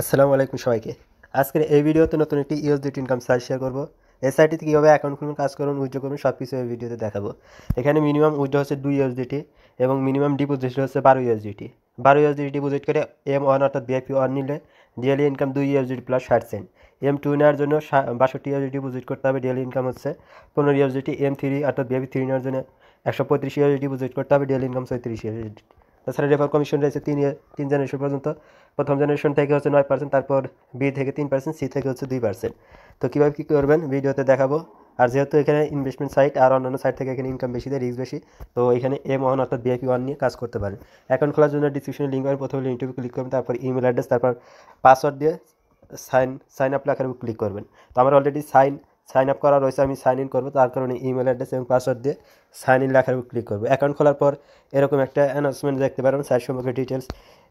আসসালামু আলাইকুম সবাইকে আজকের এই ভিডিওতে নতুন একটি ইউএসডিটি ইনকাম সাইট শেয়ার করবো এই সাইটটিতে কীভাবে অ্যাকাউন্ট খুলবেন কাজ করুন উইথড্র করুন সব কিছু এই ভিডিওতে দেখাবো এখানে মিনিমাম উইথড্র হচ্ছে দুই e টি এবং মিনিমাম ডিপোজিট হচ্ছে বারো ইউএসডিটি e বারো ইউএসডিটি e ডিপোজিট করে এম ওয়ান অর্থাৎ বিআইপি ওয়ান নিলে ডেলি ইনকাম দুই ইউএসডিটি প্লাস ষাট সেন্ট এম টু নেওয়ার জন্য বাষট্টি ইউএসডি ডিপোজিট করতে হবে ডেলি ইনকাম হচ্ছে পনেরো টি এম থ্রি অর্থাৎ বিআইপি থ্রি নেওয়ার জন্য একশো পঁয়ত্রিশ ইউএসডি ডিপোজিট করতে হবে ডেলি ইনকাম ছয়ত্রিশ ইউএসডি তাছাড়া রেফার কমিশন রয়েছে তিন তিন জেনারেশন পর্যন্ত প্রথম জেনারেশন থেকে হচ্ছে নয় পার্সেন্ট তারপর বি থেকে তিন পার্সেন্ট সি থেকে হচ্ছে দুই পার্সেন্ট তো কীভাবে কী করবেন ভিডিওতে দেখাবো আর যেহেতু এখানে ইনভেস্টমেন্ট সাইট আর অন্যান্য সাইট থেকে এখানে ইনকাম বেশি দেয় রিস্ক বেশি তো এখানে এম ওয়ান অর্থাৎ বিআইপি ওয়ান নিয়ে কাজ করতে পারেন অ্যাকাউন্ট খোলার জন্য ডিসক্রিপশনে লিঙ্ক পাবেন প্রথমে ইউটিউবে ক্লিক করবেন তারপর ইমেল অ্যাড্রেস তারপর পাসওয়ার্ড দিয়ে সাইন সাইন আপ লেখার ক্লিক করবেন তো আমার অলরেডি সাইন সাইন আপ করা রয়েছে আমি সাইন ইন করবো তার কারণে ইমেল অ্যাড্রেস এবং পাসওয়ার্ড দিয়ে সাইন ইন লেখার উপর ক্লিক করবো অ্যাকাউন্ট খোলার পর এরকম একটা অ্যানাউন্সমেন্ট দেখতে পারবেন সাইট সম্পর্কে ডিটেলস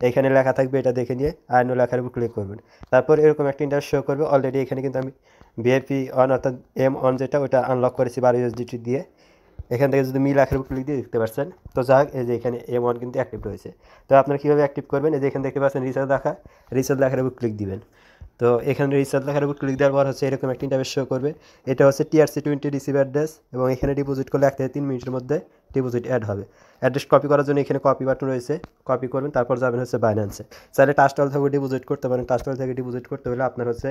এখানে লেখা থাকবে এটা দেখে নিয়ে আইনো লেখার উপর ক্লিক করবেন তারপর এরকম একটা ইন্টার শো করবে অলরেডি এখানে কিন্তু আমি বিএপি অন অর্থাৎ এম অন যেটা ওটা আনলক করেছি বারো ইউএসডিটি দিয়ে এখান থেকে যদি মি লেখার উপর ক্লিক দিয়ে দেখতে পাচ্ছেন তো যাক এই যে এখানে এম ওয়ান কিন্তু অ্যাক্টিভ রয়েছে তো আপনারা কীভাবে অ্যাক্টিভ করবেন এই যে এখানে দেখতে পাচ্ছেন রিচার্জ দেখা রিচার্জ লেখার উপর ক্লিক দিবেন তো এখানে রিচার্জ লেখার উপর ক্লিক দেওয়ার পর হচ্ছে এরকম একটি ইন্টারভেস শো করবে এটা হচ্ছে টিআরসি টোয়েন্টি রিসিভ অ্যাড্রেস এবং এখানে ডিপোজিট করলে এক থেকে তিন মিনিটের মধ্যে ডিপোজিট অ্যাড হবে অ্যাড্রেস কপি করার জন্য এখানে কপি বাটন রয়েছে কপি করবেন তারপর যাবেন হচ্ছে বাইন্যান্সে চাইলে টাস্টল থেকে ডিপোজিট করতে পারেন টাস্টল থেকে ডিপোজিট করতে হলে আপনার হচ্ছে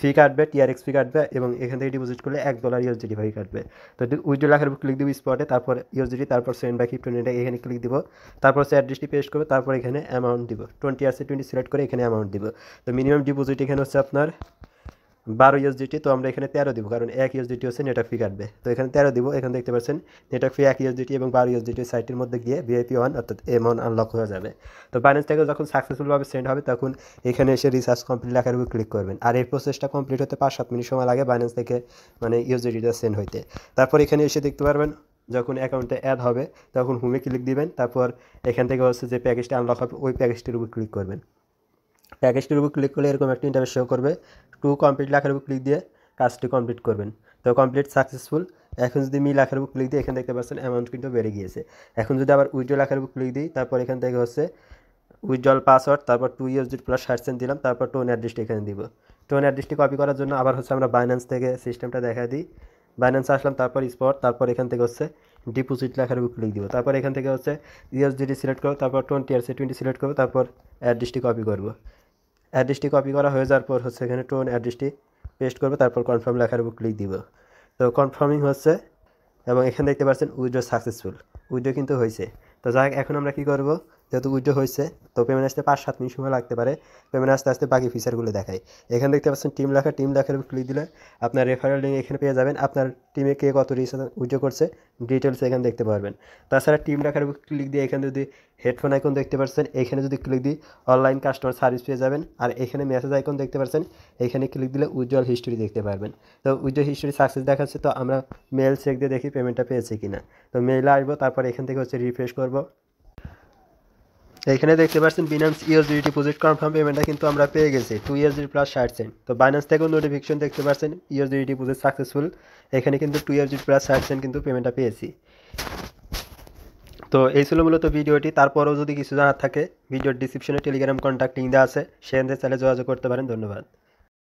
ফি কাটবে টিআরএক্স ফি কাটবে এবং এখান থেকে ডিপোজিট করলে এক ডলার জিডি ভাই কাটবে তো উইড্রো লেখার উপর ক্লিক দিব স্পটে তারপর জিডি তারপর সেন্ড বা ক্রিপ্টো এখানে ক্লিক দিব তারপর সে অ্যাড্রেসটি পেস্ট করবে তারপর এখানে অ্যামাউন্ট দিব টোয়েন্টি আর টোয়েন্টি সিলেক্ট করে এখানে অ্যামাউন্ট দিব তো মিনিমাম ডিপোজিট এখানে হচ্ছে আপনার বারো ইউএসডিটি তো আমরা এখানে তেরো দিব কারণ এক ইউএসডিটি হচ্ছে নেটওয়ার্ক ফি কাটবে তো এখানে তেরো দিব এখানে দেখতে পাচ্ছেন নেটওয়ার্ক ফি এক ইউএসডিটি এবং বারো ইউএসডিটি সাইটের মধ্যে গিয়ে ভিআইপি ওয়ান অর্থাৎ এম ওয়ান আনলক হয়ে যাবে তো ব্যালেন্স থেকে যখন সাকসেসফুলভাবে সেন্ড হবে তখন এখানে এসে রিসার্চ কমপ্লিট লেখার উপর ক্লিক করবেন আর এই প্রসেসটা কমপ্লিট হতে পাঁচ সাত মিনিট সময় লাগে ব্যালেন্স থেকে মানে ইউএসডিটিটা সেন্ড হইতে তারপর এখানে এসে দেখতে পারবেন যখন অ্যাকাউন্টে অ্যাড হবে তখন হোমে ক্লিক দিবেন তারপর এখান থেকে হচ্ছে যে প্যাকেজটা আনলক হবে ওই প্যাকেজটির উপর ক্লিক করবেন প্যাকেজটির উপর ক্লিক করলে এরকম একটি ইন্টারভিউ শো করবে টু কমপ্লিট লেখার উপর ক্লিক দিয়ে কাজটি কমপ্লিট করবেন তো কমপ্লিট সাকসেসফুল এখন যদি মি লেখার উপর ক্লিক দিই এখানে দেখতে পাচ্ছেন অ্যামাউন্ট কিন্তু বেড়ে গিয়েছে এখন যদি আবার উইড্রো লেখার উপর ক্লিক দিই তারপর এখান থেকে হচ্ছে উইথড্রল পাসওয়ার্ড তারপর টু ইয়ার্স ডিট প্লাস ষাট সেন্ট দিলাম তারপর টোন অ্যাড্রেসটি এখানে দিব টোন অ্যাড্রেসটি কপি করার জন্য আবার হচ্ছে আমরা বাইন্যান্স থেকে সিস্টেমটা দেখা দিই বাইন্যান্স আসলাম তারপর স্পট তারপর এখান থেকে হচ্ছে ডিপোজিট লেখার উপর ক্লিক দিব তারপর এখান থেকে হচ্ছে ইএসডিটি সিলেক্ট করবো তারপর twenty R C twenty select করবো তারপর অ্যাড্রেসটি কপি করবো অ্যাড্রেসটি কপি করা হয়ে যাওয়ার পর হচ্ছে এখানে টোন অ্যাড্রেসটি পেস্ট করবো তারপর কনফার্ম লেখার উপর ক্লিক দিব তো কনফার্মিং হচ্ছে এবং এখানে দেখতে পাচ্ছেন উইড্রো সাকসেসফুল উইড্রো কিন্তু হয়েছে তো যাই এখন আমরা কি করব যেহেতু উইড্রো হয়েছে তো পেমেন্ট আসতে পাঁচ সাত মিনিট সময় লাগতে পারে পেমেন্ট আসতে আসতে বাকি ফিচারগুলো দেখায় এখানে দেখতে পাচ্ছেন টিম লেখা টিম লেখার উপর ক্লিক দিলে আপনার রেফারেল লিঙ্ক এখানে পেয়ে যাবেন আপনার টিমে কে কত রিসার্চ উইড্রো করছে ডিটেলস এখানে দেখতে পারবেন তাছাড়া টিম লেখার উপর ক্লিক দিয়ে এখানে যদি হেডফোন আইকন দেখতে পাচ্ছেন এখানে যদি ক্লিক দিই অনলাইন কাস্টমার সার্ভিস পেয়ে যাবেন আর এখানে মেসেজ আইকন দেখতে পাচ্ছেন এখানে ক্লিক দিলে উজ্জ্বল হিস্ট্রি দেখতে পারবেন তো উজ্জ্বল হিস্ট্রি সাকসেস দেখাচ্ছে তো আমরা মেল চেক দিয়ে দেখি পেমেন্টটা পেয়েছি কিনা তো মেলে আসবো তারপর এখান থেকে হচ্ছে রিফ্রেশ করবো এখানে দেখতে পাচ্ছেন বিনান্স ইউএসডি ডিপোজিট কনফার্ম পেমেন্টটা কিন্তু আমরা পেয়ে গেছি টু ইউএসডি প্লাস ষাট সেন্ট তো বাইন্যান্স থেকেও নোটিফিকেশন দেখতে পাচ্ছেন ইউএসডি ডিপোজিট সাকসেসফুল এখানে কিন্তু টু ইউএসডি প্লাস ষাট সেন্ট কিন্তু পেমেন্টটা পেয়েছি তো এই ছিল মূলত ভিডিওটি তারপরেও যদি কিছু জানার থাকে ভিডিওর ডিসক্রিপশনে টেলিগ্রাম কন্ট্যাক্ট লিঙ্ক দেওয়া আছে সেখান থেকে চাইলে যোগাযোগ করতে পারেন ধন্যবাদ